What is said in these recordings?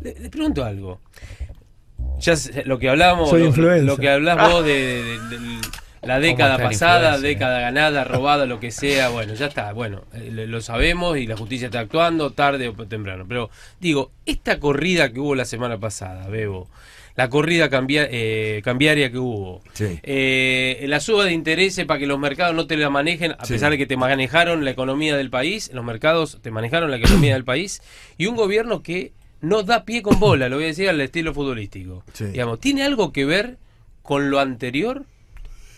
Le, pregunto algo. lo que hablábamos, lo, que hablás vos de, la década pasada, década ganada, robada, lo que sea, bueno, ya está, bueno, eh, lo sabemos y la justicia está actuando tarde o temprano. Pero digo, esta corrida que hubo la semana pasada, Bebo, la corrida eh, cambiaria que hubo, eh, la suba de intereses para que los mercados no te la manejen, a pesar de que te manejaron la economía del país, los mercados te manejaron la economía del país, y un gobierno que no da pie con bola, lo voy a decir al estilo futbolístico. Digamos, ¿tiene algo que ver con lo anterior?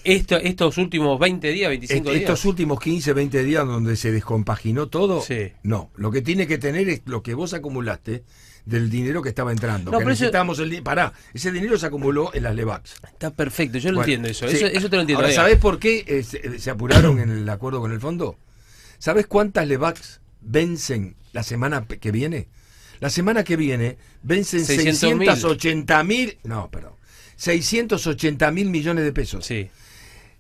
Esto, estos últimos 20 días, 25 días. Estos últimos 15, 20 días donde se descompaginó todo. No, lo que tiene que tener es lo que vos acumulaste del dinero que estaba entrando. No, que pero necesitamos Pará, ese dinero se acumuló en las LEVAX. Está perfecto, yo lo entiendo eso, eso, te lo entiendo. ¿sabés por qué eh, se, eh, se, apuraron en el acuerdo con el fondo? ¿Sabés cuántas LEVAX vencen la semana que viene? La semana que viene vencen 680 mil. No, perdón. 680 mil millones de pesos. Sí.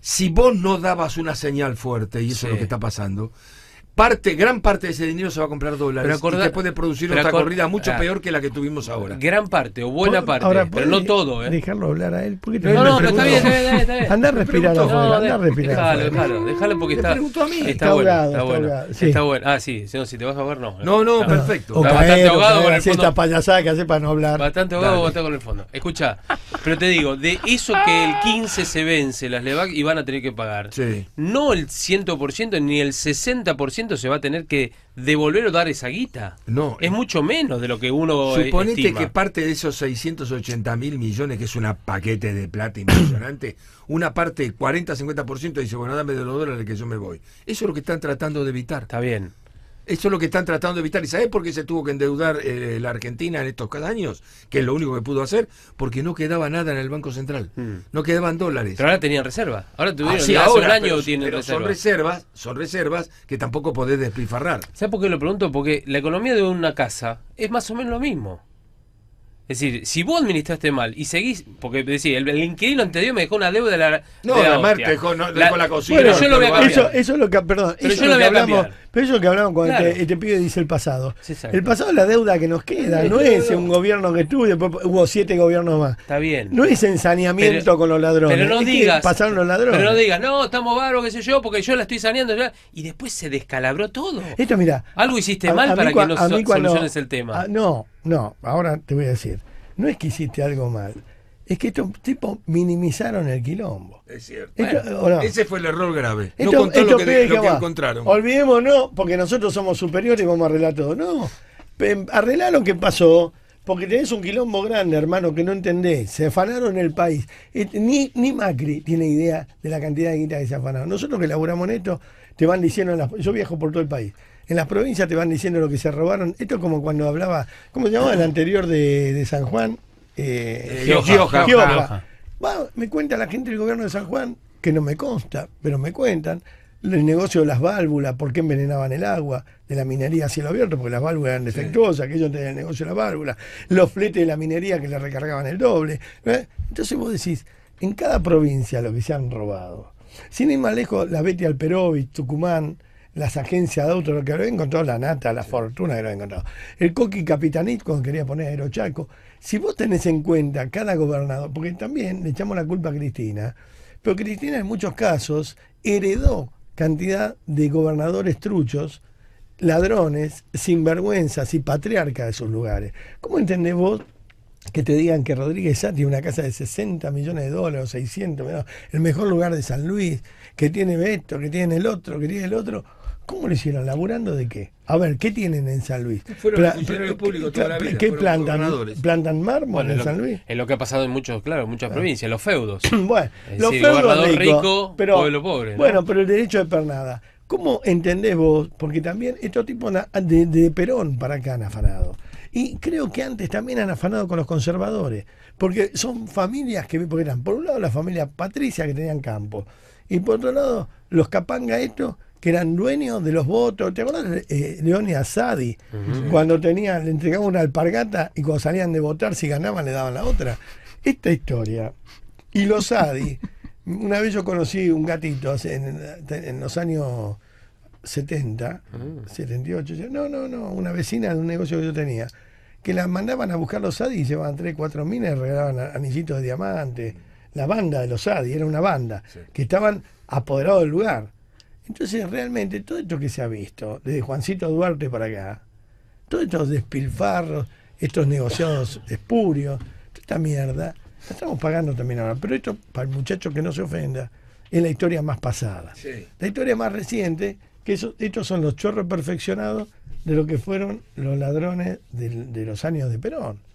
Si vos no dabas una señal fuerte, y eso es lo que está pasando, parte, gran parte de ese dinero se va a comprar dólares. Pero acordá, y después producir otra corrida mucho ah. peor que la que tuvimos ahora. Gran parte, o buena parte, pero no eh, todo. ¿eh? Dejarlo hablar a él. no, no, no, está bien, está bien, está Andá a respirar Déjalo, déjalo, déjalo porque está, está, bueno. Está bueno, está bueno. Ah, sí, si te vas a ver, eh. no. No, no, ah. perfecto. O bastante ahogado con el fondo. que hace para no hablar. Bastante ahogado con el fondo. Escucha, pero te digo, de eso que el 15 se vence las LEVAC y van a tener que pagar, no el 100% ni el 60% se va a tener que devolver o dar esa guita. No. Es eh, mucho menos de lo que uno. Eh, suponete que parte de esos 680 mil millones, que es una paquete de plata impresionante, una parte, 40-50%, dice, bueno, dame de los dólares que yo me voy. Eso es lo que están tratando de evitar. Está bien. Eso es lo que están tratando de evitar. ¿Y sabés por qué se tuvo que endeudar eh, la Argentina en estos años? Que es lo único que pudo hacer, porque no quedaba nada en el Banco Central. Mm. No quedaban dólares. Pero ahora tenían reservas. Ahora tuvieron ah, ahora, un año tienen reservas. Son reservas, son reservas que tampoco podés despilfarrar. ¿Sabes por qué lo pregunto? Porque la economía de una casa es más o menos lo mismo. Es decir, si vos administraste mal y seguís, porque decir, el, inquilino anterior me dejó una deuda de la. No, la, Marta dejó, la, cocina. Eso, es lo que, perdón, eso lo, hablamos, pero eso que hablamos cuando este, pibe dice el pasado. el pasado es la deuda que nos queda, no es un gobierno que estuvo pues, pues, hubo siete gobiernos más. Está bien. No es ensaneamiento con los ladrones. Pero no digas. Pasaron los ladrones. Pero no digas, no, estamos barro, qué sé yo, porque yo la estoy saneando. Y después se descalabró todo. Esto, mira. Algo hiciste mal para que no soluciones el tema. Ah, no, no, ahora te voy a decir. No es que hiciste algo mal es que estos tipos minimizaron el quilombo. Es cierto. Ese fue el error grave. no contó lo que, encontraron. Olvidémonos, porque nosotros somos superiores y vamos a arreglar todo. No, arreglá lo que pasó, porque tenés un quilombo grande, hermano, que no entendés. Se afanaron el país. Ni, Macri tiene idea de la cantidad de guita que se afanaron. Nosotros que laburamos esto, te van diciendo, yo viajo por todo el país. En las provincias te van diciendo lo que se robaron. Esto es como cuando hablaba, ¿cómo se llamaba el anterior de, de San Juan? Eh, Gioja, me cuenta la gente del gobierno de San Juan, que no me consta, pero me cuentan, el negocio de las válvulas, por qué envenenaban el agua, de la minería a cielo abierto, porque las válvulas eran defectuosas, que ellos tenían el negocio de las válvulas, los fletes de la minería que le recargaban el doble. ¿eh? Entonces vos decís, en cada provincia lo que se han robado. Sin ir más lejos, la Betty Alperovich, Tucumán, las agencias de autos, lo que habían encontrado la nata, la fortuna que lo encontrado. El Coqui Capitanit, cuando quería poner Aerochaco, si vos tenés en cuenta cada gobernador, porque también le echamos la culpa a Cristina, pero Cristina en muchos casos heredó cantidad de gobernadores truchos, ladrones, sinvergüenzas y patriarcas de sus lugares. ¿Cómo entendés vos que te digan que Rodríguez Sá tiene una casa de 60 millones de dólares, 600, millones, el mejor lugar de San Luis, que tiene esto, que tiene el otro, que tiene el otro. ¿Cómo lo hicieron? ¿Laburando de qué? A ver, ¿qué tienen en San Luis? Fueron ¿Qué plantan? ¿Plantan mármol en, San Luis? Es lo que ha pasado en muchos, claro, muchas ah. provincias, los feudos. bueno, los feudos ricos, pero, Bueno, pero el derecho de pernada. ¿Cómo entendés vos? Porque también estos tipos de, de Perón para acá han afanado. Y creo que antes también han afanado con los conservadores, porque son familias que eran, por un lado, la familia Patricia que tenían campo, y por otro lado, los capanga estos que eran dueños de los votos. ¿Te acuerdas de eh, y Asadi? Cuando tenían, le entregaban una alpargata y cuando salían de votar, si ganaban, le daban la otra. Esta historia. Y los Sadi una vez yo conocí un gatito en, en los años 70, 78. Ah. no, no, no, una vecina de un negocio que yo tenía, que la mandaban a buscar los Sadi y llevaban 3, 4 minas y regalaban anillitos de diamante. Mm. La banda de los Sadi era una banda, que estaban apoderados del lugar. Entonces, realmente, todo esto que se ha visto, desde Juancito Duarte para acá, todos estos despilfarros, estos negociados espurios, toda esta mierda, la estamos pagando también ahora. Pero esto, para el muchacho que no se ofenda, es la historia más pasada. La historia más reciente que esos, estos son los chorros perfeccionados de lo que fueron los ladrones de los años de Perón.